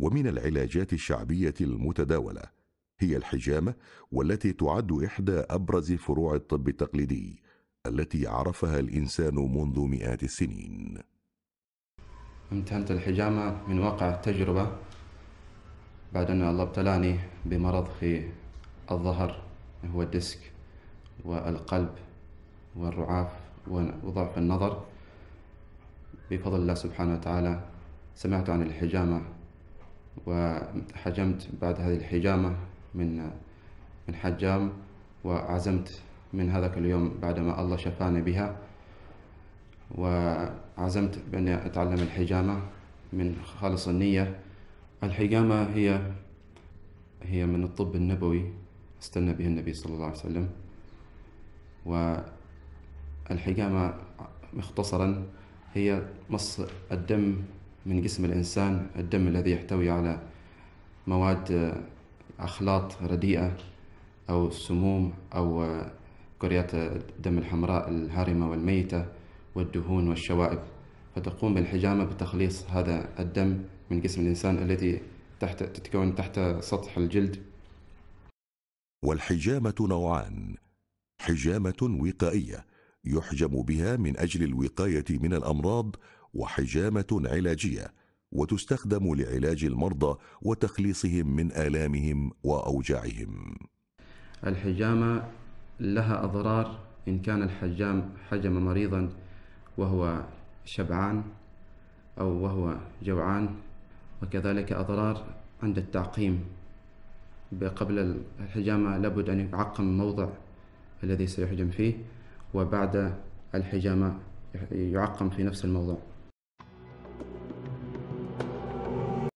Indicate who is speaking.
Speaker 1: ومن العلاجات الشعبيه المتداوله هي الحجامه والتي تعد احدى ابرز فروع الطب التقليدي التي عرفها الانسان منذ مئات السنين
Speaker 2: امتهنت الحجامه من واقع التجربه بعد ان الله ابتلاني بمرض في الظهر هو الديسك والقلب والرعاف وضعف النظر بفضل الله سبحانه وتعالى سمعت عن الحجامة وحجمت بعد هذه الحجامة من من حجام وعزمت من هذاك اليوم بعدما الله شفاني بها وعزمت بأني أتعلم الحجامة من خالص النية الحجامة هي هي من الطب النبوي استنى به النبي صلى الله عليه وسلم والحجامة مختصرا هي مص الدم من جسم الإنسان الدم الذي يحتوي على مواد آه، أخلاط رديئة أو سموم أو آه، كريات الدم الحمراء الهارمة والميتة والدهون والشوائب فتقوم بالحجامة بتخليص هذا الدم من جسم الإنسان الذي تحت تتكون تحت سطح الجلد والحجامة
Speaker 1: نوعان حجامة وقائية يحجم بها من أجل الوقاية من الأمراض وحجامه علاجيه وتستخدم لعلاج المرضى وتخليصهم من الامهم واوجاعهم
Speaker 2: الحجامه لها اضرار ان كان الحجام حجم مريضا وهو شبعان او وهو جوعان وكذلك اضرار عند التعقيم قبل الحجامه لابد ان يعقم الموضع الذي سيحجم فيه وبعد الحجامه يعقم في نفس الموضع